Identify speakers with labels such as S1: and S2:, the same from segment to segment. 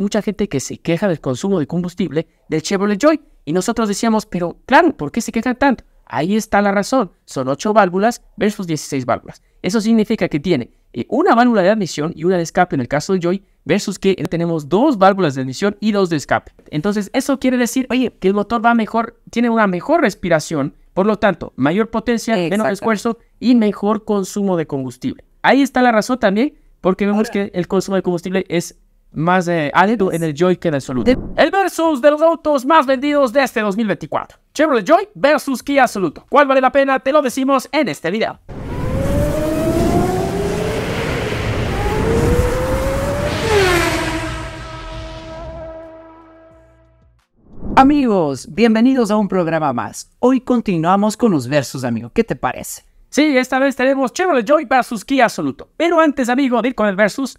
S1: mucha gente que se queja del consumo de combustible del Chevrolet Joy. Y nosotros decíamos, pero claro, ¿por qué se quejan tanto? Ahí está la razón. Son 8 válvulas versus 16 válvulas. Eso significa que tiene eh, una válvula de admisión y una de escape en el caso del Joy, versus que tenemos dos válvulas de admisión y dos de escape. Entonces, eso quiere decir, oye, que el motor va mejor, tiene una mejor respiración, por lo tanto, mayor potencia, menos esfuerzo y mejor consumo de combustible. Ahí está la razón también, porque vemos que el consumo de combustible es más eh, aledo pues en el Joy que en el Soluto. El versus de los autos más vendidos de este 2024. Chevrolet Joy versus Kia Soluto. ¿Cuál vale la pena? Te lo decimos en este video.
S2: Amigos, bienvenidos a un programa más. Hoy continuamos con los versus, amigo. ¿Qué te parece? Sí, esta vez tenemos Chevrolet Joy versus
S1: Kia Soluto. Pero antes, amigo, de ir con el versus,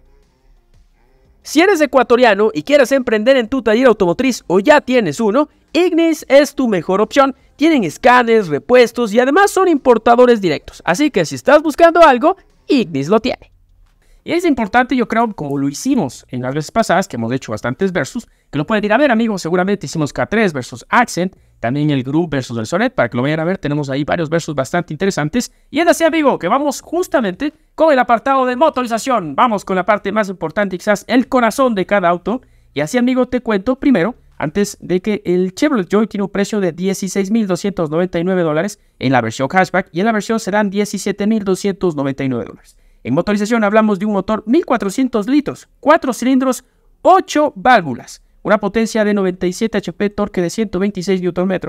S1: Si eres ecuatoriano y quieres emprender en tu taller automotriz o ya tienes uno, Ignis es tu mejor opción. Tienen escáneres, repuestos y además son importadores directos. Así que si estás buscando algo, Ignis lo tiene. Y es importante, yo creo, como lo hicimos en las veces pasadas, que hemos hecho bastantes versus, que lo pueden ir a ver, amigos. Seguramente hicimos K3 versus Accent, también el Group versus el Sonet, para que lo vayan a ver. Tenemos ahí varios versus bastante interesantes. Y es así, amigo, que vamos justamente con el apartado de motorización. Vamos con la parte más importante, quizás el corazón de cada auto. Y así, amigo, te cuento primero antes de que el Chevrolet Joy tiene un precio de 16.299 dólares en la versión cashback y en la versión serán 17.299 dólares. En motorización hablamos de un motor 1400 litros, 4 cilindros, 8 válvulas, una potencia de 97 HP, torque de 126 Nm,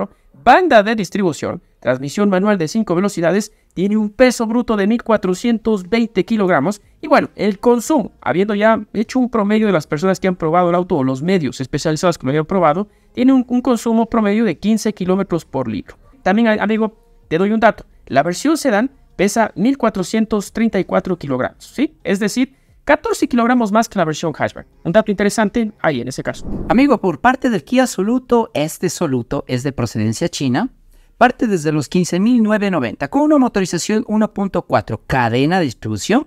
S1: banda de distribución, transmisión manual de 5 velocidades, tiene un peso bruto de 1420 kilogramos y bueno, el consumo, habiendo ya hecho un promedio de las personas que han probado el auto o los medios especializados que lo habían probado, tiene un, consumo promedio de 15 kilómetros por litro. También, amigo, te doy un dato, la versión sedán pesa 1.434 kilogramos, ¿sí? Es decir, 14 kilogramos
S2: más que la versión hatchback. Un dato interesante ahí en ese caso. Amigo, por parte del Kia Soluto, este Soluto es de procedencia china. Parte desde los 15.990 con una motorización 1.4 cadena de distribución,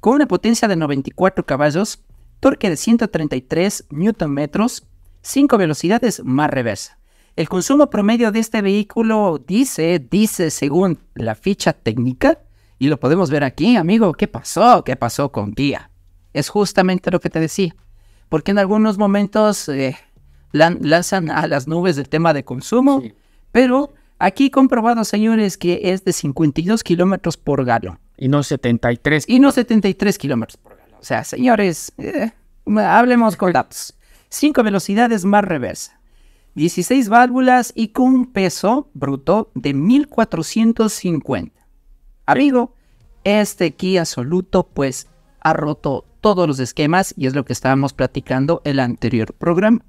S2: con una potencia de 94 caballos, torque de 133 Nm, 5 velocidades más reversa. El consumo promedio de este vehículo dice, dice según la ficha técnica, y lo podemos ver aquí, amigo, ¿qué pasó? ¿Qué pasó con Día? Es justamente lo que te decía, porque en algunos momentos eh, lanzan a las nubes el tema de consumo, pero aquí comprobado, señores, que es de 52 kilómetros por galón. Y no 73. Y no 73 kilómetros por galón. O sea, señores, eh, hablemos con datos. Cinco velocidades más reversa. 16 válvulas y con un peso bruto de 1450. Amigo, este Kia absoluto pues ha roto todos los esquemas y es lo que estábamos platicando el anterior programa,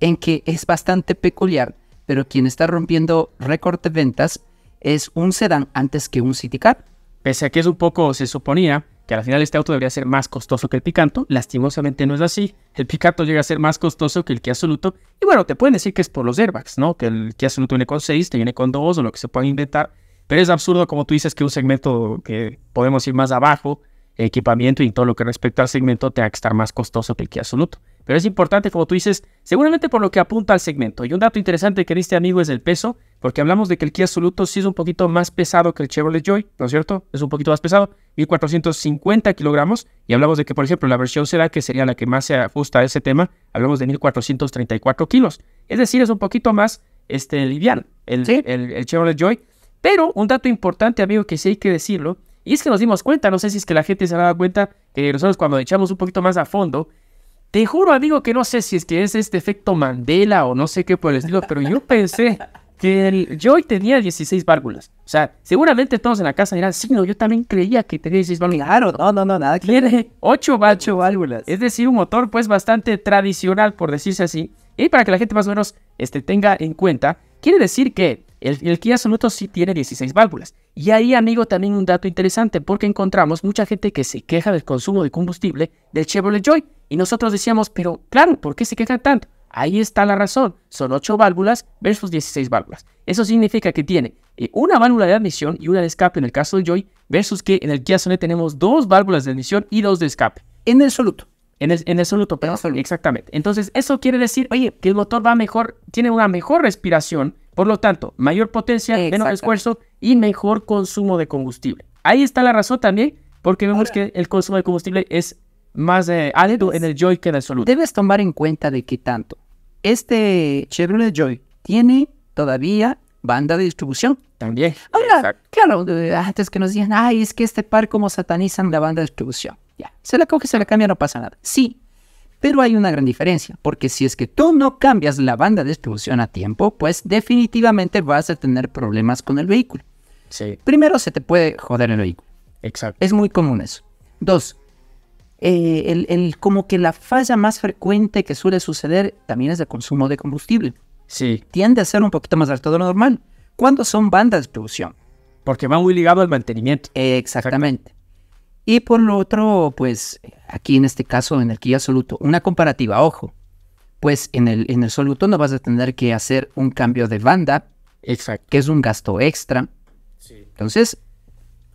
S2: en que es bastante peculiar, pero quien está rompiendo récord de ventas es un sedán antes que un City Car. Pese a que es un poco, se suponía, que al final este auto debería ser más costoso que el Picanto.
S1: Lastimosamente no es así. El Picanto llega a ser más costoso que el Kia absoluto. Y bueno, te pueden decir que es por los airbags, ¿no? Que el Kia absoluto viene con 6, te viene con 2 o lo que se puedan inventar. Pero es absurdo, como tú dices, que un segmento que podemos ir más abajo, equipamiento y todo lo que respecta al segmento, tenga que estar más costoso que el Kia absoluto. Pero es importante, como tú dices, seguramente por lo que apunta al segmento. Y un dato interesante que diste amigo es el peso. Porque hablamos de que el Kia absoluto sí es un poquito más pesado que el Chevrolet Joy, ¿no es cierto? Es un poquito más pesado, 1450 kilogramos. Y hablamos de que, por ejemplo, la versión será que sería la que más se ajusta a ese tema, hablamos de 1434 kilos. Es decir, es un poquito más este, liviano el, el, Chevrolet Joy. Pero un dato importante, amigo, que sí hay que decirlo, y es que nos dimos cuenta, no sé si es que la gente se ha dado cuenta, que nosotros cuando echamos un poquito más a fondo, te juro, amigo, que no sé si es que es este efecto Mandela o no sé qué por el estilo, pero yo pensé que el Joy tenía 16 válvulas. O sea, seguramente todos en la casa dirán, sí, no, yo también creía que tenía 16 válvulas. Claro, no, no, no, nada. Tiene 8 válvulas. válvulas. Es decir, un motor pues bastante tradicional, por decirse así. Y para que la gente más o menos este, tenga en cuenta, quiere decir que el, Kia Soneto sí tiene 16 válvulas. Y ahí, amigo, también un dato interesante, porque encontramos mucha gente que se queja del consumo de combustible del Chevrolet Joy. Y nosotros decíamos, pero claro, ¿por qué se quejan tanto? Ahí está la razón. Son 8 válvulas versus 16 válvulas. Eso significa que tiene eh, una válvula de admisión y una de escape en el caso del Joy, versus que en el Kia Sonet tenemos dos válvulas de admisión y dos de escape. En el soluto. En el, en el soluto, exactamente. Entonces, eso quiere decir, oye, que el motor va mejor, tiene una mejor respiración, por lo tanto, mayor potencia, menos esfuerzo y mejor consumo de combustible. Ahí está la razón también, porque vemos que el consumo de combustible es más
S2: eh, pues, en el Joy que en el soluto. Debes tomar en cuenta de qué tanto este Chevrolet Joy tiene todavía banda de distribución. También. Ahora, claro, antes que nos digan, ay, es que este par como satanizan la banda de distribución. Ya, se la coge, se la cambia, no pasa nada. Sí, pero hay una gran diferencia, porque si es que tú no cambias la banda de distribución a tiempo, pues definitivamente vas a tener problemas con el vehículo. Sí. Primero, se te puede joder el vehículo. Exacto. Es muy común eso. Dos, eh, el, como que la falla más frecuente que suele suceder también es el consumo de combustible. Sí. Tiende a ser un poquito más alto de lo normal. ¿Cuándo son bandas de producción? Porque va muy ligado al mantenimiento. Exactamente. Y por lo otro, pues aquí en este caso, energía absoluto, una comparativa, ojo, pues en el, en el soluto no vas a tener que hacer un cambio de banda, Exacto. que es un gasto extra. Sí. Entonces,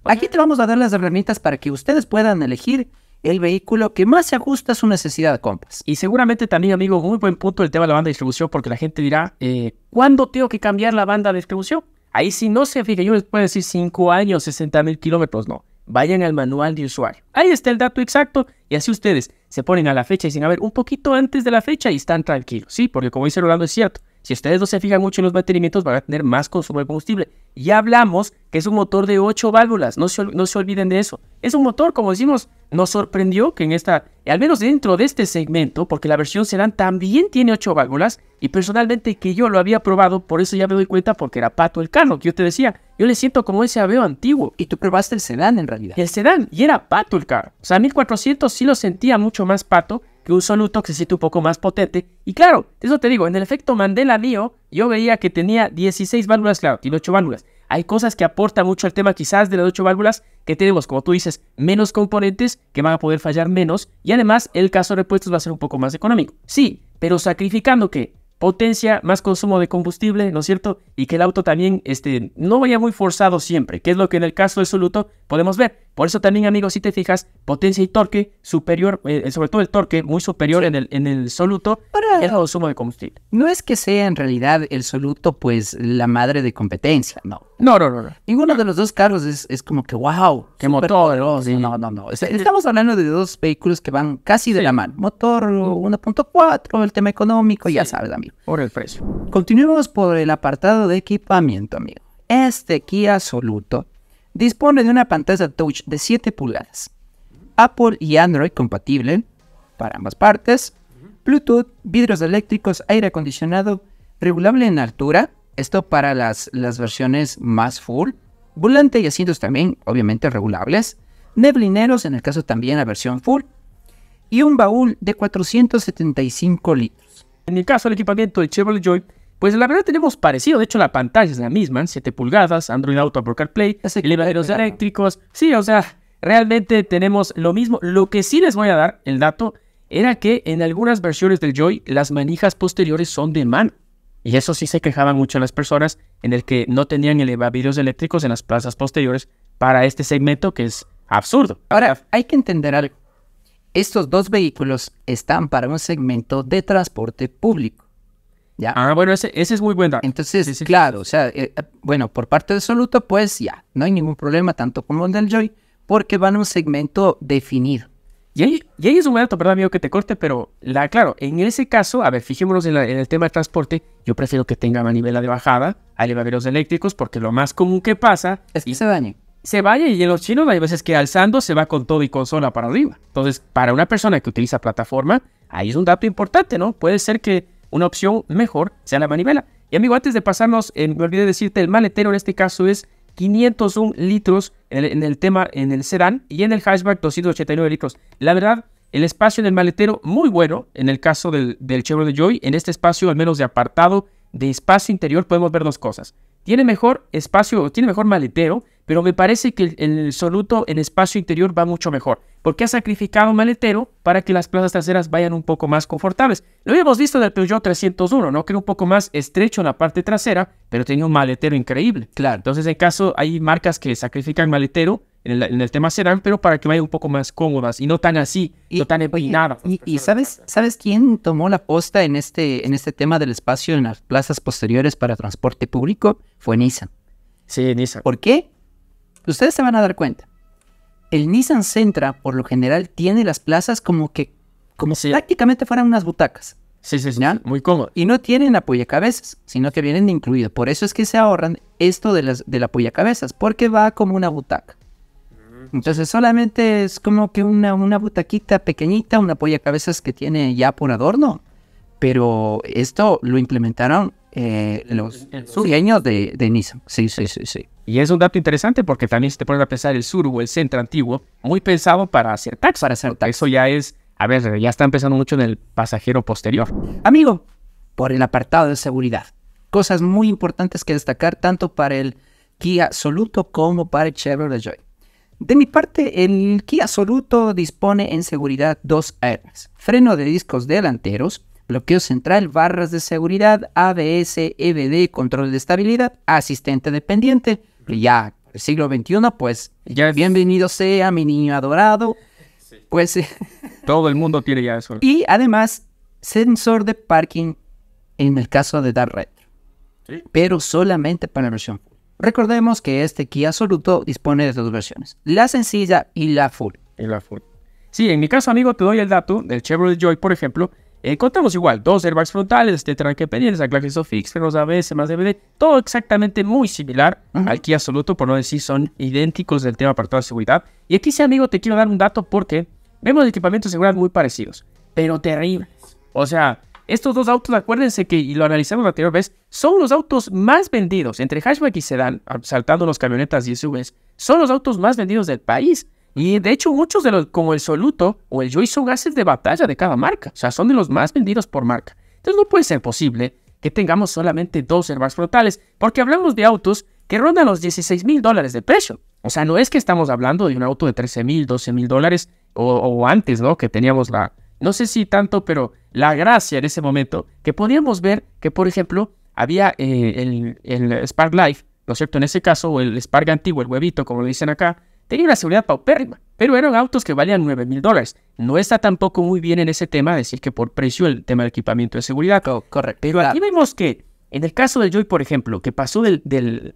S2: aquí te vamos a dar las herramientas para que ustedes puedan elegir el vehículo que más se ajusta a su necesidad de compras. Y seguramente también, amigo muy buen punto el tema de la banda de distribución, porque la gente dirá,
S1: eh, ¿cuándo tengo que cambiar la banda de distribución? Ahí si no se fijan yo les puedo decir 5 años, 60 mil kilómetros, no. Vayan al manual de usuario. Ahí está el dato exacto y así ustedes se ponen a la fecha y dicen, a ver, un poquito antes de la fecha y están tranquilos, ¿sí? Porque como dice Rolando, es cierto. Si ustedes no se fijan mucho en los mantenimientos, van a tener más consumo de combustible. Ya hablamos que es un motor de 8 válvulas, no no se olviden de eso. Es un motor, como decimos, nos sorprendió que en esta, al menos dentro de este segmento, porque la versión Sedan también tiene 8 válvulas, y personalmente que yo lo había probado, por eso ya me doy cuenta porque era Pato el carro, que yo te decía, yo le siento como ese aveo antiguo. Y tú probaste el sedán en realidad. El sedán, y era Pato el carro. O sea, 1400 sí lo sentía mucho más Pato que un soluto que un poco más potente. Y claro, eso te digo, en el efecto Mandela mío, yo veía que tenía 16 válvulas, claro, tiene 8 válvulas. Hay cosas que aportan mucho al tema quizás de las ocho válvulas que tenemos, como tú dices, menos componentes que van a poder fallar menos y además el caso de repuestos va a ser un poco más económico. Sí, pero sacrificando que potencia, más consumo de combustible, ¿no es cierto? Y que el auto también este, no vaya muy forzado siempre, que es lo que en el caso del Soluto podemos ver. Por eso también, amigos, si te fijas, potencia y torque superior, eh, eh,
S2: sobre todo el torque, muy superior en, el, en el Soluto Para... el consumo de combustible. No es que sea en realidad el Soluto, pues, la madre de competencia, no. No, no, no, Ninguno de los dos carros es, como que, wow, qué motor. Oh, no, no, no. Este, estamos hablando de dos vehículos que van casi de la mano. Motor 1.4, el tema económico, ya sabes, amigo. Por el precio. Continuemos por el apartado de equipamiento, amigo. Este Kia absoluto dispone de una pantalla touch de 7 pulgadas. Apple y Android compatible para ambas partes. Bluetooth, vidrios eléctricos, aire acondicionado, regulable en altura, esto para las, las versiones más full. Volante y asientos también, obviamente, regulables. Neblineros, en el caso también la versión full. Y un baúl de 475 litros. En el caso del equipamiento de Chevrolet Joy,
S1: pues la verdad tenemos parecido. De hecho, la pantalla es la misma, 7 pulgadas, Android Auto, Apple CarPlay, elevadores eléctricos. Sí, o sea, realmente tenemos lo mismo. Lo que sí les voy a dar, el dato, era que en algunas versiones del Joy, las manijas posteriores son de man... Y eso sí se quejaban mucho las personas en el que no tenían elevavidrios eléctricos en las plazas posteriores
S2: para este segmento que es absurdo. Ahora, hay que entender algo. Estos dos vehículos están para un segmento de transporte público. ¿ya? Ah, bueno, ese, es muy bueno Entonces, claro, o sea, eh, eh, bueno, por parte de Soluto, pues ya, no hay ningún problema, tanto como el del Joy, porque van a un segmento definido. Y ahí, es un dato,
S1: ¿verdad, amigo que te corte, pero la, claro, en ese caso, a ver, fijémonos en, el tema de transporte, yo prefiero que tenga manivela de bajada a los eléctricos porque lo más común que pasa es que se dañe. Se vaya y en los chinos hay veces que alzando se va con todo y consola para arriba. Entonces, para una persona que utiliza plataforma, ahí es un dato importante, ¿no? Puede ser que una opción mejor sea la manivela. Y amigo, antes de pasarnos, eh, me olvidé decirte, el maletero en este caso es 501 litros en el, tema en el sedán y en el hatchback 289 litros. La verdad, el espacio en el maletero muy bueno en el caso del, del Chevrolet Joy. En este espacio, al menos de apartado de espacio interior, podemos ver dos cosas. Tiene mejor espacio, tiene mejor maletero, pero me parece que el, el soluto en espacio interior va mucho mejor, porque ha sacrificado maletero para que las plazas traseras vayan un poco más confortables. Lo habíamos visto del Peugeot 301, ¿no? Que era un poco más estrecho en la parte trasera, pero tenía un maletero increíble. Claro. Entonces, en caso, hay marcas que sacrifican
S2: maletero en el, tema serán, pero para que vayan un poco más cómodas y no tan así, no tan empinadas. Y, sabes, ¿sabes quién tomó la posta en este, en este tema del espacio en las plazas posteriores para transporte público? Fue Nissan. Sí, Nissan. ¿Por qué? Ustedes se van a dar cuenta. El Nissan Centra, por lo general, tiene las plazas como que, como prácticamente fueran unas butacas. Sí, sí, sí, muy cómodo. Y no tienen apoyacabezas, sino que vienen incluido. Por eso es que se ahorran esto de las, del apoyacabezas, porque va como una butaca. Mm, Entonces solamente es como que una, una butaquita pequeñita, una apoyacabezas que tiene ya por adorno. Pero esto lo implementaron eh, los sureños de, Nissan. Sí, sí, sí, sí. Y es un dato interesante porque también
S1: se te pone a pensar el sur o el centro antiguo, muy pensado para hacer taxis Para hacer Eso ya es, a
S2: ver, ya está empezando mucho en el pasajero posterior. Amigo, por el apartado de seguridad. Cosas muy importantes que destacar tanto para el Kia Soluto como para el Chevrolet Joy. De mi parte, el Kia Soluto dispone en seguridad dos airbags, freno de discos delanteros, bloqueo central, barras de seguridad, ABS, EBD, control de estabilidad, asistente dependiente. Ya, el siglo XXI, pues, ya bienvenido sea mi niño adorado. Sí. Pues... Todo el mundo tiene ya eso. Y además, sensor de parking en el caso de dar retro. ¿Sí? Pero solamente para la versión full. Recordemos que este Kia Soluto dispone de dos versiones, la sencilla y la full. Y la full. Sí, en mi caso, amigo, te doy el dato
S1: del Chevrolet Joy, por ejemplo, Encontramos eh, igual, dos airbags frontales, este tranque pendiente, anclajes pero frenos ABS, más DVD, todo exactamente muy similar aquí absoluto al Kia absoluto, por no decir son idénticos del tema para toda seguridad. Y aquí sí, amigo, te quiero dar un dato porque vemos equipamientos de seguridad muy parecidos, pero terribles. O sea, estos dos autos, acuérdense que, y lo analizamos la anterior vez, son los autos más vendidos entre hatchback y sedán, saltando los camionetas y SUVs, son los autos más vendidos del país. Y de hecho, muchos de los, como el Soluto o el Joy, son gases de batalla de cada marca. O sea, son de los más vendidos por marca. Entonces, no puede ser posible que tengamos solamente dos herbas frontales, porque hablamos de autos que rondan los 16 mil dólares de precio. O sea, no es que estamos hablando de un auto de 13 mil, 12 mil dólares o, antes, ¿no? Que teníamos la. No sé si tanto, pero la gracia en ese momento que podíamos ver que, por ejemplo, había eh, el, el Spark Life, ¿no es cierto? En ese caso, o el Spark antiguo, el huevito, como lo dicen acá, Tenía una seguridad paupérrima, pero eran autos que valían 9 mil dólares. No está tampoco muy bien en ese tema decir que por precio el tema del equipamiento de seguridad. correcto. Pero aquí vemos que en el caso del Joy, por ejemplo, que pasó del, del,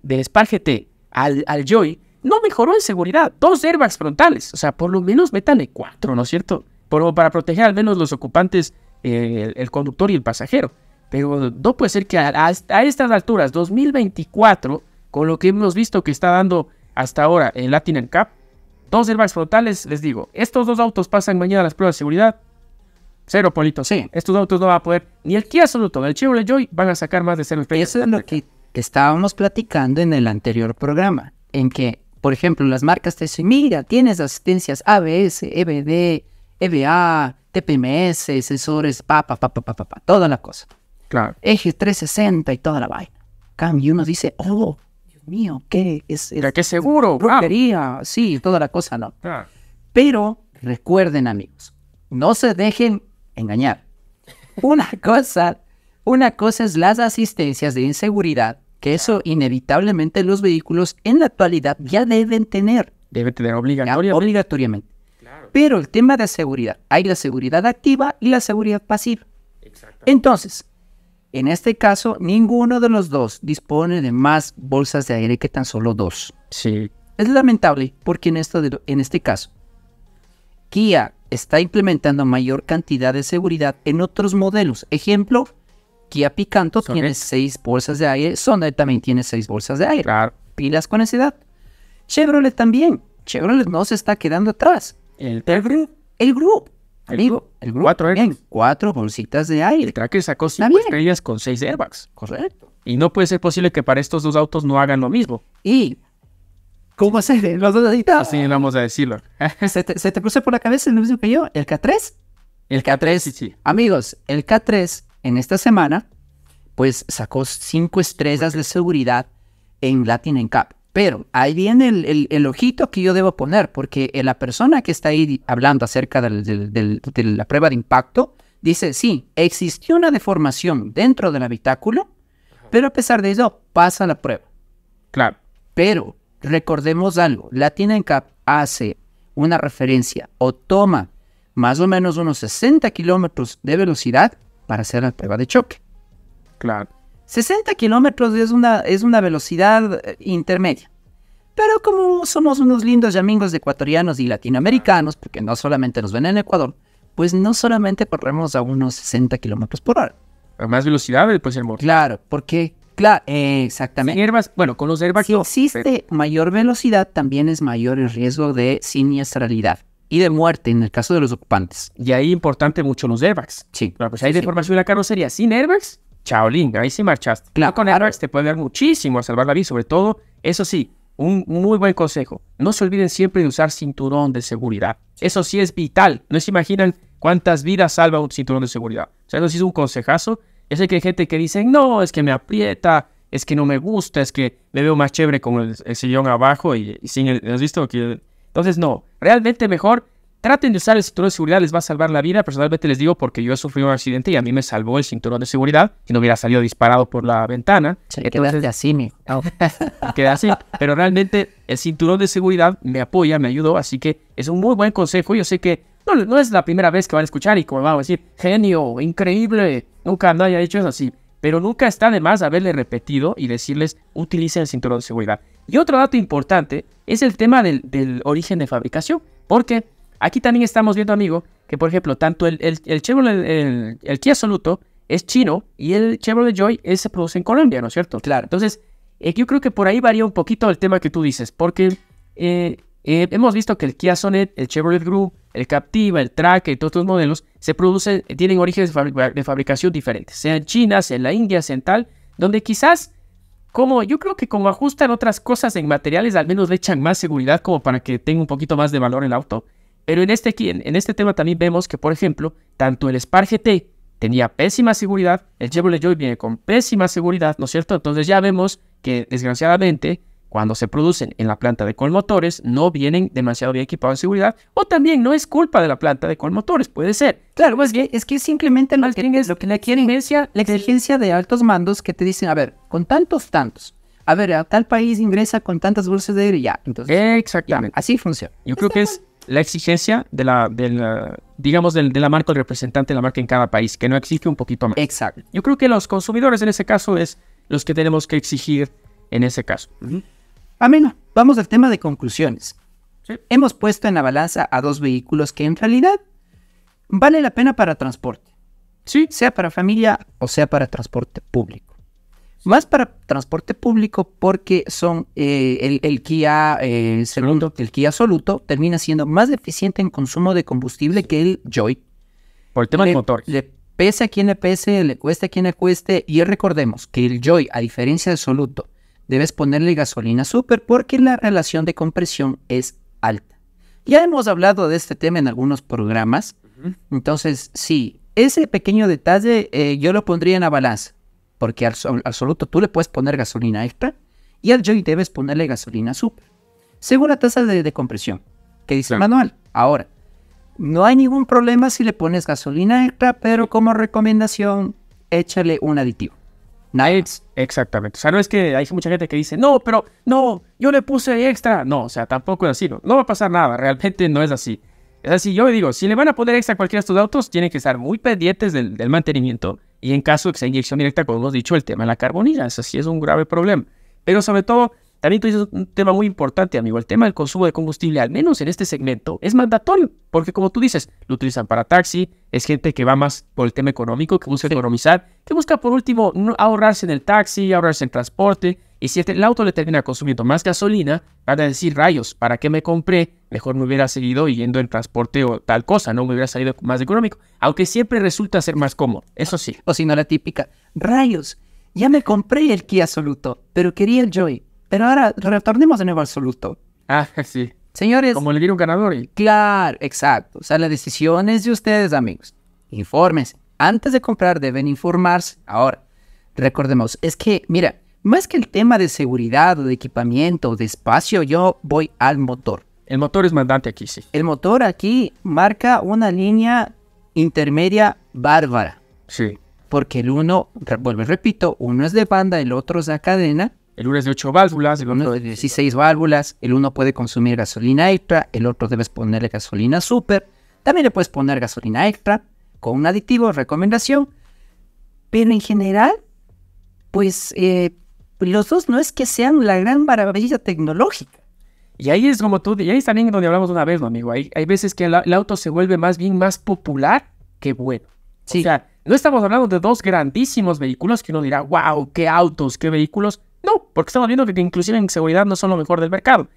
S1: al, al Joy, no mejoró en seguridad. Dos airbags frontales. O sea, por lo menos metanle cuatro, ¿no es cierto? Por, para proteger al menos los ocupantes, eh, el, conductor y el pasajero. Pero no puede ser que a estas alturas, 2024, con lo que hemos visto que está dando hasta ahora en Latin Cup. Dos airbags frontales, les digo, estos dos autos pasan mañana las pruebas de seguridad.
S2: Cero, Polito. Sí. Estos autos no van a poder, ni el Kia Soluto, ni el Chevrolet Joy van a sacar más de cero Eso es lo que estábamos platicando en el anterior programa, en que, por ejemplo, las marcas te dicen, mira, tienes asistencias ABS, EBD, EBA, TPMS, sensores, pa, pa, pa, toda la cosa. Claro. Eje 360 y toda la vaina. Cam, y uno dice, oh, mío, ¿qué? Es, ¿Qué seguro? Brujería, sí, toda la cosa, ¿no? Pero recuerden, amigos, no se dejen engañar. Una cosa, una cosa es las asistencias de inseguridad, que eso inevitablemente los vehículos en la actualidad ya deben tener. Deben tener obligatoriamente. obligatoriamente. Pero el tema de seguridad, hay la seguridad activa y la seguridad pasiva. Entonces, en este caso, ninguno de los dos dispone de más bolsas de aire que tan solo dos. Sí. Es lamentable porque en, en este caso, Kia está implementando mayor cantidad de seguridad en otros modelos. Ejemplo, Kia Picanto tiene seis bolsas de aire, Sonda también tiene seis bolsas de aire. Claro. Pilas con edad. Chevrolet también. Chevrolet no se está quedando atrás. El, t el grupo el grupo cuatro cuatro bolsitas de aire. El Tracker sacó cinco estrellas con seis airbags. Correcto.
S1: Y no puede ser posible que para estos dos autos no hagan lo mismo. Y ¿Cómo hacer?
S2: Los dos deditos. Así vamos a decirlo. ¿Se te, cruce por la cabeza el mismo que yo? ¿El K3? El K3. Sí, sí. Amigos, el K3 en esta semana, pues sacó cinco estrellas de seguridad en Latin NCAP. Pero ahí viene el, ojito que yo debo poner, porque eh, la persona que está ahí hablando acerca de la prueba de impacto dice, sí, existió una deformación dentro del habitáculo, pero a pesar de eso pasa la prueba. Claro. Pero recordemos algo, la TNN-CAP hace una referencia o toma más o menos unos 60 kilómetros de velocidad para hacer la prueba de choque. Claro. 60 kilómetros es una, es una velocidad eh, intermedia. Pero como somos unos lindos amigos ecuatorianos y latinoamericanos, porque no solamente nos ven en Ecuador, pues no solamente corremos a unos 60 kilómetros por hora. A más velocidad pues, el motor. Claro, porque, claro, exactamente. Sin bueno, con los airbags. Si existe eh, mayor velocidad, también es mayor el riesgo de siniestralidad y de muerte en el caso de los ocupantes. Y ahí
S1: importante mucho los airbags. Sí. Bueno, pues hay deformación de la carrocería sin airbags Chaolín, ahí sí marchaste. Claro, con AdWords te puede dar muchísimo a salvar la vida, sobre todo, eso sí, un muy buen consejo. No se olviden siempre de usar cinturón de seguridad. Eso sí es vital. No se imaginan cuántas vidas salva un cinturón de seguridad. O sea, eso sí es un consejazo. Es que hay gente que dice, no, es que me aprieta, es que no me gusta, es que me veo más chévere con el, sillón abajo y, sin el, ¿Has visto? entonces, no. Realmente mejor Traten de usar el cinturón de seguridad, les va a salvar la vida. Personalmente les digo porque yo he sufrido un accidente y a mí me salvó el cinturón de seguridad. Si no hubiera salido disparado por la
S2: ventana. Se quedaste así, mi. Oh.
S1: Queda así. Pero realmente el cinturón de seguridad me apoya, me ayudó. Así que es un muy buen consejo. Yo sé que no, es la primera vez que van a escuchar y como vamos a decir, genio, increíble. Nunca nadie ha dicho eso así. Pero nunca está de más haberle repetido y decirles, utilicen el cinturón de seguridad. Y otro dato importante es el tema del, del origen de fabricación. Porque Aquí también estamos viendo, amigo, que por ejemplo, tanto el, el, el Chevrolet, el, Kia Soluto es chino y el Chevrolet Joy se produce en Colombia, ¿no es cierto? Claro. Entonces, eh, yo creo que por ahí varía un poquito el tema que tú dices, porque eh, eh, hemos visto que el Kia Sonet, el Chevrolet Group, el Captiva, el Track y todos estos modelos se producen, tienen orígenes de, de, fabricación diferentes, sea en China, sea en la India, sea en tal, donde quizás, como yo creo que como ajustan otras cosas en materiales, al menos le echan más seguridad como para que tenga un poquito más de valor el auto. Pero en este, en este tema también vemos que, por ejemplo, tanto el Spargt GT tenía pésima seguridad, el Chevrolet Joy viene con pésima seguridad, ¿no es cierto? Entonces ya vemos que, desgraciadamente, cuando se producen en la planta de Colmotores, no vienen demasiado bien equipados en seguridad, o también no es culpa de la planta de Colmotores, puede ser.
S2: Claro, pues es que simplemente lo que, lo que le quieren la exigencia de altos mandos que te dicen, a ver, con tantos, tantos, a ver, a tal país ingresa con tantas bolsas de aire, ya. Entonces, Exactamente. así funciona.
S1: Yo creo que es la exigencia de la, digamos, de, la marca, el representante de la marca en cada país, que no exige un poquito más. Exacto. Yo creo que los consumidores en ese caso es
S2: los que tenemos que exigir en ese caso. Amén. Vamos al tema de conclusiones. Hemos puesto en la balanza a dos vehículos que en realidad vale la pena para transporte. Sí. Sea para familia o sea para transporte público. Más para transporte público porque son eh, el, Kia segundo, eh, el Kia Soluto termina siendo más eficiente en consumo de combustible que el Joy. Por el tema del motor. Le pese a quien le pese, le cueste a quien le cueste. Y recordemos que el Joy, a diferencia del Soluto, debes ponerle gasolina super porque la relación de compresión es alta. Ya hemos hablado de este tema en algunos programas. Entonces, sí, ese pequeño detalle eh, yo lo pondría en la balanza. Porque al, tú le puedes poner gasolina extra y al joy debes ponerle gasolina super. Según la tasa de, de compresión que dice el manual. Ahora, no hay ningún problema si le pones gasolina extra, pero como recomendación, échale un aditivo. Nights,
S1: Exactamente. O sea, no es que hay mucha gente que dice, no, pero no, yo le puse extra. No, o sea, tampoco es así. No, va a pasar nada. Realmente no es así. Es así, yo digo, si le van a poner extra a cualquiera de estos autos, tienen que estar muy pendientes del mantenimiento. Y en caso de que sea inyección directa, como hemos dicho, el tema de la carbonina, eso sí es un grave problema. Pero sobre todo, también tú dices un tema muy importante, amigo, el tema del consumo de combustible, al menos en este segmento, es mandatorio, porque como tú dices, lo utilizan para taxi, es gente que va más por el tema económico, que busca economizar, que busca por último ahorrarse en el taxi, ahorrarse en transporte, y si este, el auto le termina consumiendo más gasolina, van a decir, rayos, ¿para qué me compré? Mejor me hubiera seguido yendo en transporte o tal cosa, ¿no? Me hubiera salido más económico.
S2: Aunque siempre resulta ser más cómodo, eso sí. O si no, la típica, rayos, ya me compré el Kia absoluto, pero quería el Joy. Pero ahora retornemos de nuevo al Soluto. Ah, sí. Señores. Como le dieron ganador. Claro, exacto. O sea, la decisión es de ustedes, amigos. Informes. Antes de comprar, deben informarse. Ahora, recordemos, es que, mira, más que el tema de seguridad o de equipamiento o de espacio, yo voy al motor. El motor es mandante aquí, sí. El motor aquí marca una línea intermedia bárbara. Sí. Porque el uno, vuelvo repito, uno es de banda, el otro es de cadena. El uno es de 8 válvulas, el otro es de 16 válvulas, el uno puede consumir gasolina extra, el otro debes ponerle gasolina super. También le puedes poner gasolina extra con un aditivo, recomendación. Pero en general, pues eh, los dos no es que sean la gran maravilla tecnológica. Y ahí es como
S1: tú, y ahí es también donde hablamos una vez, ¿no, amigo? Hay, hay veces que el, auto se vuelve más bien más popular que bueno. O sea, no estamos hablando de dos grandísimos vehículos que uno dirá, wow, qué autos, qué vehículos. No, porque estamos viendo que inclusive en seguridad no son lo mejor del mercado.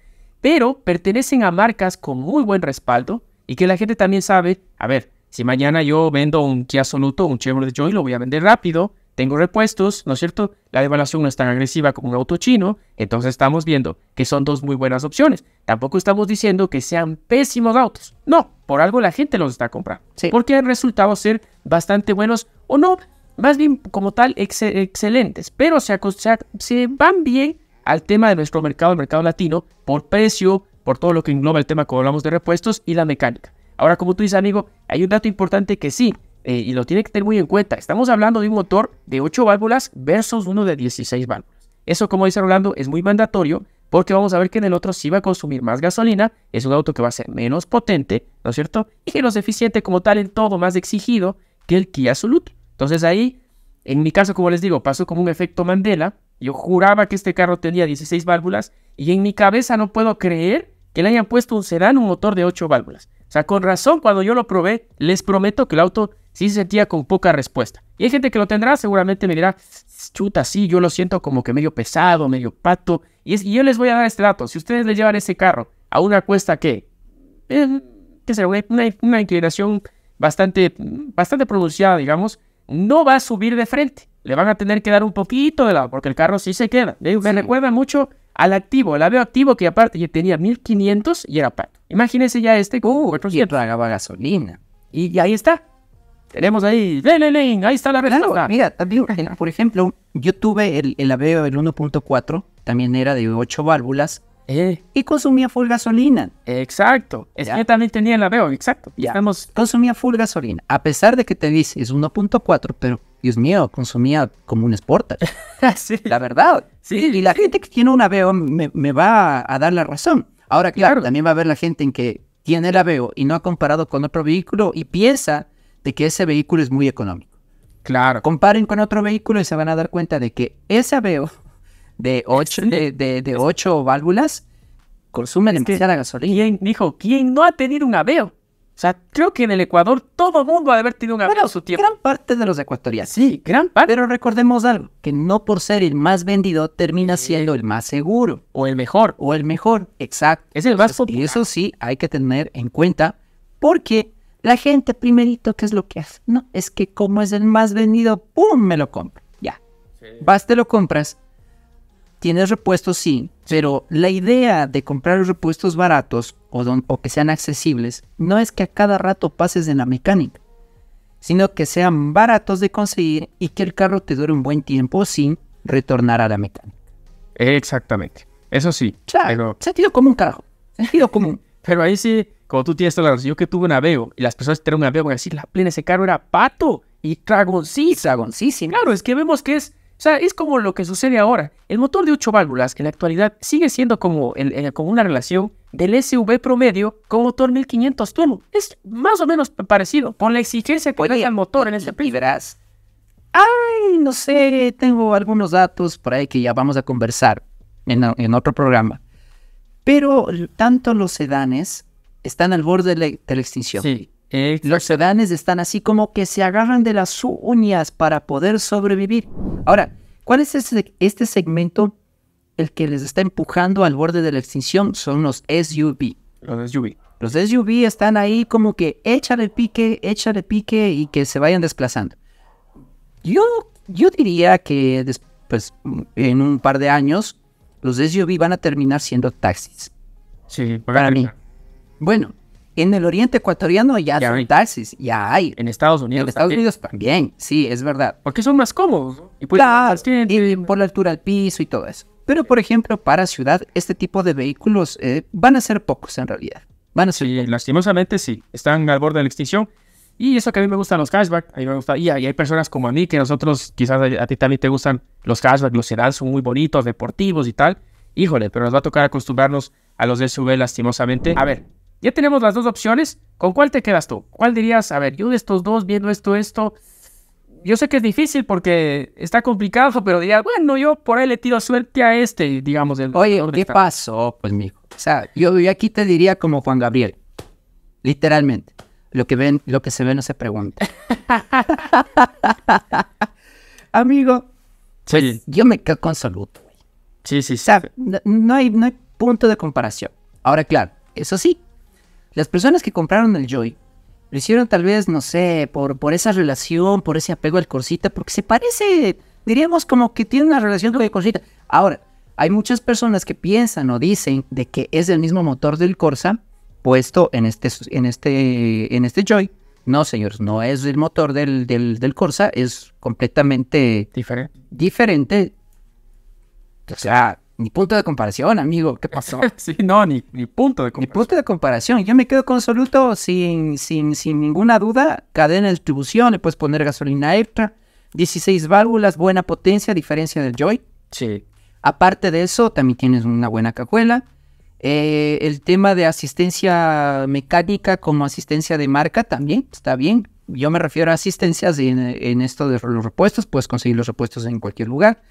S1: Pero pertenecen a marcas con muy buen respaldo y que la gente también sabe, a ver, si mañana yo vendo un Kia Soluto, un Chevrolet Joy, lo voy a vender rápido, tengo repuestos, ¿no es cierto? La devaluación no es tan agresiva como un auto chino, entonces estamos viendo que son dos muy buenas opciones. Tampoco estamos diciendo que sean pésimos autos. No, por algo la gente los está comprando. Sí. Porque han resultado ser bastante buenos o no, más bien como tal excelentes, pero se, se van bien al tema de nuestro mercado, el mercado latino, por precio, por todo lo que engloba el tema cuando hablamos de repuestos y la mecánica. Ahora, como tú dices, amigo, hay un dato importante que sí, eh, y lo tiene que tener muy en cuenta. Estamos hablando de un motor de 8 válvulas versus uno de 16 válvulas. Eso, como dice Rolando, es muy mandatorio porque vamos a ver que en el otro sí va a consumir más gasolina, es un auto que va a ser menos potente, ¿no es cierto? Y menos eficiente como tal en todo, más exigido que el Kia Solut. Entonces ahí, en mi caso, como les digo, pasó como un efecto Mandela. Yo juraba que este carro tenía 16 válvulas y en mi cabeza no puedo creer que le hayan puesto un serán un motor de 8 válvulas con razón, cuando yo lo probé, les prometo que el auto sí se sentía con poca respuesta. Y hay gente que lo tendrá, seguramente me dirá, chuta, sí, yo lo siento como que medio pesado, medio pato. Y, yo les voy a dar este dato. Si ustedes le llevan ese carro a una cuesta que, eh, que una, inclinación bastante, bastante pronunciada, digamos, no va a subir de frente. Le van a tener que dar un poquito de lado, porque el carro sí se queda. me recuerda mucho al activo. La veo activo que aparte ya tenía 1500 y era pack. Imagínense ya este con uh, 400. tragaba gasolina. Y ahí está.
S2: Tenemos ahí, ahí está la respuesta. mira, también, por ejemplo, yo tuve el, el Aveo del 1.4, también era de 8 válvulas. Eh. Y consumía full gasolina. Exacto. Es que también tenía el Aveo, exacto. Ya. Consumía full gasolina. A pesar de que te dices 1.4, pero Dios mío, consumía como un Sportage. La verdad. Sí. Y la gente que tiene un veo me, va a dar la razón. Ahora, claro, también va a haber la gente en que tiene el veo y no ha comparado con otro vehículo y piensa de que ese vehículo es muy económico. Claro. Comparen con otro vehículo y se van a dar cuenta de que ese veo de ocho válvulas consume demasiada
S1: gasolina. ¿Quién, dijo, ¿quién no ha tenido un aveo? O sea, creo que en el Ecuador todo el mundo ha de haber tenido
S2: un su tiempo. Gran parte de los ecuatorianos. Sí, gran parte. Pero recordemos algo, que no por ser el más vendido termina siendo el más seguro. O el mejor. O el mejor, exacto. Es el más popular. Y eso sí hay que tener en cuenta porque la gente primerito, ¿qué es lo que hace? No, es que como es el más vendido, ¡pum! Me lo compra. Ya. Vas, te lo compras Tienes repuestos, sí, pero la idea de comprar repuestos baratos o, o que sean accesibles no es que a cada rato pases en la mecánica, sino que sean baratos de conseguir y que el carro te dure un buen tiempo sin retornar a la mecánica. Exactamente. Eso sí. Claro, sentido común, carajo. Sentido
S1: común. pero ahí sí, como tú tienes la yo que tuve un Aveo y las personas que tenían un Aveo van a decir, la plena ese carro era pato y dragoncísimo. sí. Claro, es que vemos que es sea, es como lo que sucede ahora. El motor de 8 válvulas que en la actualidad sigue siendo como, una relación del SV promedio con motor 1500 Es más o menos parecido con la exigencia que
S2: hay el motor en este y Verás, ay, no sé, tengo algunos datos por ahí que ya vamos a conversar en, otro programa. Pero tanto los sedanes están al borde de la, extinción. Los sedanes están así como que se agarran de las uñas para poder sobrevivir. Ahora, ¿cuál es este, segmento? El que les está empujando al borde de la extinción son los SUV. Los SUV. Los SUV están ahí como que échale pique, échale pique y que se vayan desplazando. Yo, yo diría que después, en un par de años, los SUV van a terminar siendo taxis. Sí, para mí. Bueno, en el oriente ecuatoriano ya, ya hay taxis, ya hay. En Estados Unidos. En Estados también. Unidos también, sí, es verdad. Porque son más cómodos. Y, pues, por la altura al piso y todo eso. Pero, por ejemplo, para ciudad, este tipo de vehículos eh, van a ser pocos en realidad.
S1: Van a ser. Sí, lastimosamente sí. Están al borde de la extinción. Y eso que a mí me gustan los cashback, a mí me gusta, y, hay personas como a mí, que nosotros, quizás a, ti también te gustan los cashback, los sedans son muy bonitos, deportivos y tal. Híjole, pero nos va a tocar acostumbrarnos a los SUV lastimosamente. A ver, ya tenemos las dos opciones. ¿Con cuál te quedas tú? ¿Cuál dirías? A ver, yo de estos dos, viendo esto, esto. Yo sé que es difícil porque está complicado, pero diría, bueno, yo por
S2: ahí le tiro suerte a este, digamos. Oye, ¿qué pasó? Pues, mijo. O sea, yo, aquí te diría como Juan Gabriel. Literalmente. Lo que ven, lo que se ve no se pregunta. Amigo, pues, yo me quedo con salud, Sí, sí, sí. no, hay, no hay punto de comparación. Ahora, claro, eso sí, las personas que compraron el Joy lo hicieron tal vez, no sé, por, por esa relación, por ese apego al Corsita, porque se parece, diríamos como que tiene una relación con el Corsita. Ahora, hay muchas personas que piensan o dicen de que es el mismo motor del Corsa puesto en este, en este, en este Joy. No, señores, no es el motor del, del, Corsa, es completamente diferente. diferente. O sea, ni punto de comparación, amigo. ¿Qué pasó? sí, no, ni, punto de comparación. Ni punto de comparación. Yo me quedo con Soluto sin, sin, sin ninguna duda. Cadena de distribución, le puedes poner gasolina extra. 16 válvulas, buena potencia, diferencia del Joy. Sí. Aparte de eso, también tienes una buena cacuela. Eh, el tema de asistencia mecánica como asistencia de marca también está bien. Yo me refiero a asistencias en, en esto de los repuestos. Puedes conseguir los repuestos en cualquier lugar.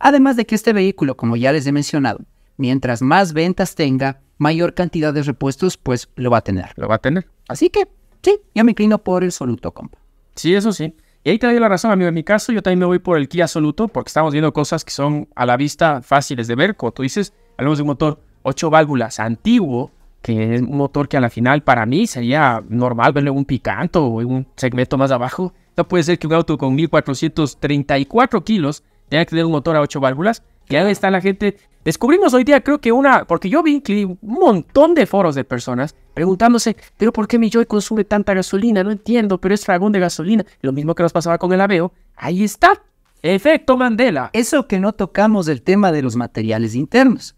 S2: Además de que este vehículo, como ya les he mencionado, mientras más ventas tenga, mayor cantidad de repuestos, pues lo va a tener. Lo va a tener. Así que, sí, yo me inclino por el Soluto, compa.
S1: Sí, eso sí. Y ahí te doy la razón, amigo. En mi caso, yo también me voy por el Kia Soluto porque estamos viendo cosas que son a la vista fáciles de ver. Como tú dices, hablamos de un motor 8 válvulas antiguo, que es un motor que a la final para mí sería normal verle un picanto o un segmento más abajo. No puede ser que un auto con 1434 kilos tenía que tener un motor a 8 válvulas. Que ahí está la gente. Descubrimos hoy día, creo que una, porque yo vi un montón de foros de personas preguntándose, pero ¿por qué mi Joy consume tanta gasolina? No entiendo, pero es fragón de gasolina.
S2: Lo mismo que nos pasaba con el Aveo. Ahí está. Efecto Mandela. Eso que no tocamos el tema de los materiales internos.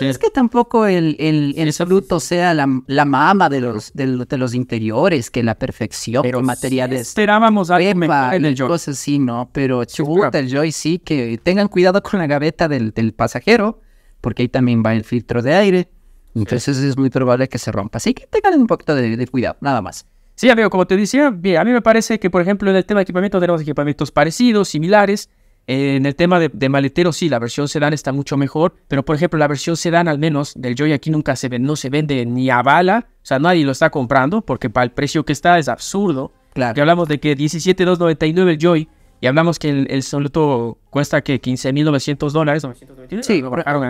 S2: Es que tampoco el, el, el sea la, la, mama de los, de, los interiores, que la perfección, pero materiales. esperábamos algo en el Joy. Cosas así, ¿no? Pero chuta, el Joy sí, que tengan cuidado con la gaveta del, del pasajero, porque ahí también va el filtro de aire. Entonces es muy probable que se rompa. Así que tengan un poquito de, de cuidado, nada más. Sí, amigo, como te decía, bien, a mí me parece
S1: que, por ejemplo, en el tema de equipamiento tenemos equipamientos parecidos, similares. En el tema de, de, maletero, sí, la versión Sedan está mucho mejor, pero por ejemplo, la versión Sedan, al menos del Joy, aquí nunca se vende, no se vende ni a bala, o sea, nadie lo está comprando porque para el precio que está es absurdo. Claro. Que hablamos de que 17,299 el Joy y hablamos que el, el soluto cuesta que 15.900
S2: dólares. 900, sí,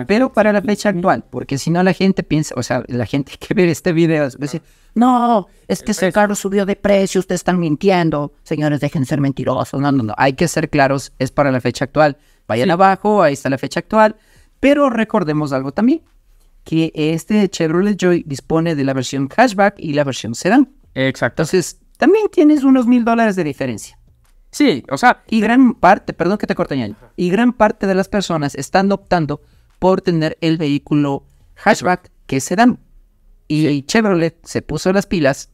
S2: pero, para la fecha actual, porque si no la gente piensa, o sea, la gente que ve este video va decir, no, es que ese carro subió de precio, ustedes están mintiendo, señores, dejen ser mentirosos. No, no, no, hay que ser claros, es para la fecha actual. Vayan abajo, ahí está la fecha actual. Pero recordemos algo también, que este Chevrolet Joy dispone de la versión hatchback y la versión sedan. Exacto. Entonces, también tienes unos mil dólares de diferencia. Sí, o sea. Y gran parte, perdón que te corte, y gran parte de las personas están optando por tener el vehículo hatchback que se dan. Y, Chevrolet se puso las pilas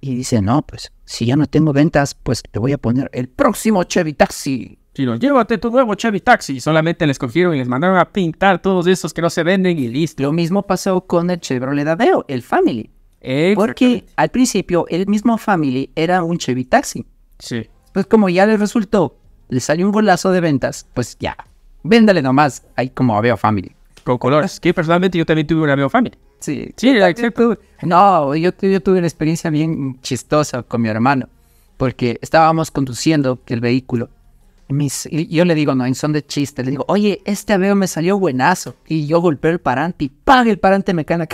S2: y dice, no, pues si ya no tengo ventas, pues te voy a poner el próximo Chevy Taxi. no,
S1: llévate tu nuevo Chevy Taxi. Solamente les
S2: cogieron y les mandaron a pintar todos esos que no se venden y listo. Lo mismo pasó con el Chevrolet Aveo, el Family. Porque al principio el mismo Family era un Chevy Taxi. Sí. Pues como ya les resultó, le salió un golazo de ventas, pues ya, véndale nomás, ahí como Aveo Family. Con colores, que pues, personalmente yo también tuve un Aveo Family. Sí, sí, exacto. No, yo, yo tuve una experiencia bien chistosa con mi hermano, porque estábamos conduciendo el vehículo mis, yo le digo, no, en son de chiste, le digo, oye, este aveo me salió buenazo. Y yo golpeé el parante y pague El parante me cae en la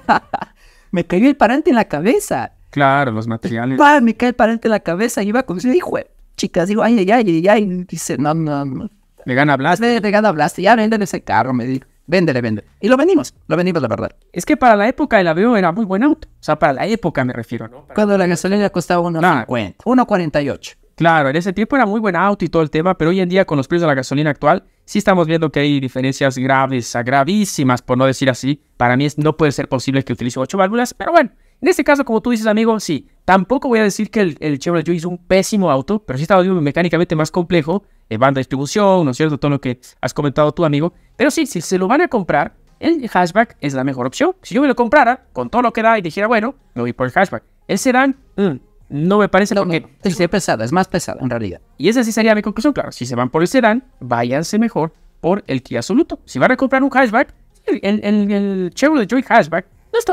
S2: cabeza. me cayó el parante en la cabeza.
S1: Claro, los materiales.
S2: me cae el parante la cabeza. Y iba con su eh, chicas, digo, ay, ay, ay, ay. dice, no, no, no. Le gana Blast. Me gana Blast. Ya véndele ese carro, me dijo. Véndele, véndele. Y lo vendimos, lo vendimos, la verdad. Es que para la época el avión era muy buen auto. O sea, para la época me refiero, ¿no? Cuando la gasolina costaba 1.50, 1.48.
S1: Claro, en ese tiempo era muy buen auto y todo el tema, pero hoy en día con los precios de la gasolina actual, sí estamos viendo que hay diferencias graves, gravísimas, por no decir así. Para mí no puede ser posible que utilice ocho válvulas, pero bueno, en este caso, como tú dices, amigo, sí, tampoco voy a decir que el, Chevrolet Joy es un pésimo auto, pero sí estaba mecánicamente más complejo, eh, banda distribución, ¿no es cierto? Todo lo que has comentado tú, amigo. Pero sí, si se lo van a comprar, el hatchback es la mejor opción. Si yo me lo comprara con todo lo que da y dijera, bueno, me voy por el hatchback. El sedán, mm, no me parece porque... es pesada, es más pesada en realidad. Y esa sí sería mi conclusión, claro. Si se van por el sedán, váyanse mejor por el Kia absoluto Si van a comprar un hatchback, el, el, Chevrolet Joy hatchback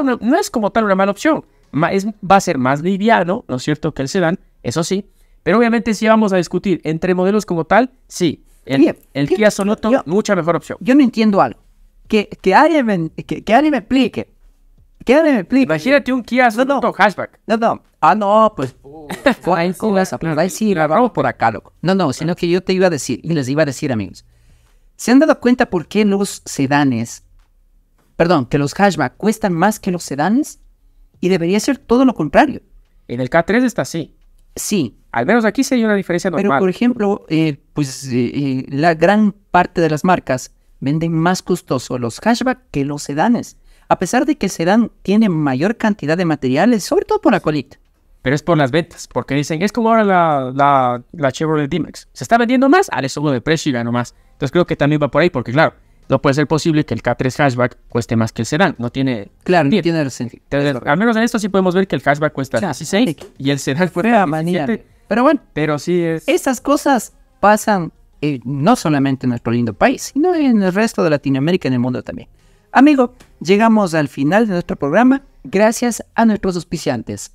S1: no es, no es como tal una mala opción. Es, va a ser más liviano, ¿no es cierto?, que el sedán, eso sí. Pero obviamente si vamos a discutir entre modelos como tal, sí. El, Kia Sonoto,
S2: mucha mejor opción. Yo no entiendo algo. Que, que, alguien, me, que, alguien me explique. Que alguien me explique. Imagínate un Kia Sonoto no, no. hatchback. No, no. Ah, no, pues... Oh. ahí sí, vamos por acá, loco. No, no, sino que yo te iba a decir, y les iba a decir, amigos. ¿Se han dado cuenta por qué los sedanes perdón, que los hatchback cuestan más que los sedanes y debería ser todo lo contrario. En el K3 está así. Sí. Al menos aquí se una diferencia normal. Pero, por ejemplo, eh, pues eh, eh, la gran parte de las marcas venden más costoso los hatchback que los sedanes. A pesar de que el sedán tiene mayor cantidad de materiales, sobre todo por la colita. Pero es por las ventas, porque dicen, es como
S1: ahora la, Chevrolet D-Max. Se está vendiendo más, al ah, es de precio y gano más. Entonces creo que también va por ahí, porque claro, no puede ser posible que el K3 hashback cueste más que el Sedan. No tiene. Claro, no
S2: tiene sentido. al menos en esto sí podemos ver que el hatchback cuesta y el Sedan fuera. Pero bueno, pero sí es. Esas cosas pasan eh, no solamente en nuestro lindo país, sino en el resto de Latinoamérica y en el mundo también. Amigo, llegamos al final de nuestro programa gracias a nuestros auspiciantes.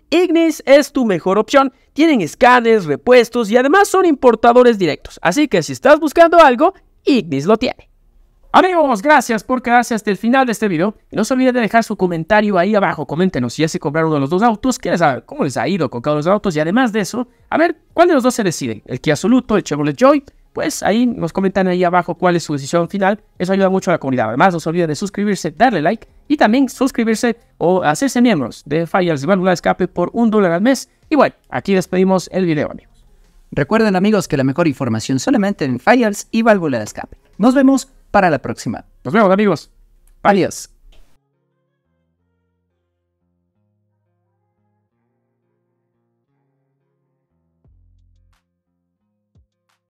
S1: Ignis es tu mejor opción. Tienen escáneres, repuestos y además son importadores directos. Así que si estás buscando algo, Ignis lo tiene. Amigos, gracias por quedarse hasta el final de este video. Y no se olviden de dejar su comentario ahí abajo. Coméntenos si ya se compraron de los dos autos, saber cómo les ha ido con cada uno de los autos. Y además de eso, a ver cuál de los dos se decide. El Kia absoluto, el Chevrolet Joy pues ahí nos comentan ahí abajo cuál es su decisión final. Eso ayuda mucho a la comunidad. Además, no se olviden de suscribirse, darle like y también suscribirse o hacerse miembros de Fires y Válvula Escape por un dólar al mes. Y bueno, aquí
S2: despedimos el video, amigos. Recuerden, amigos, que la mejor información solamente en Fires y Válvula de Escape. Nos vemos para la próxima. Nos vemos, amigos. Adiós.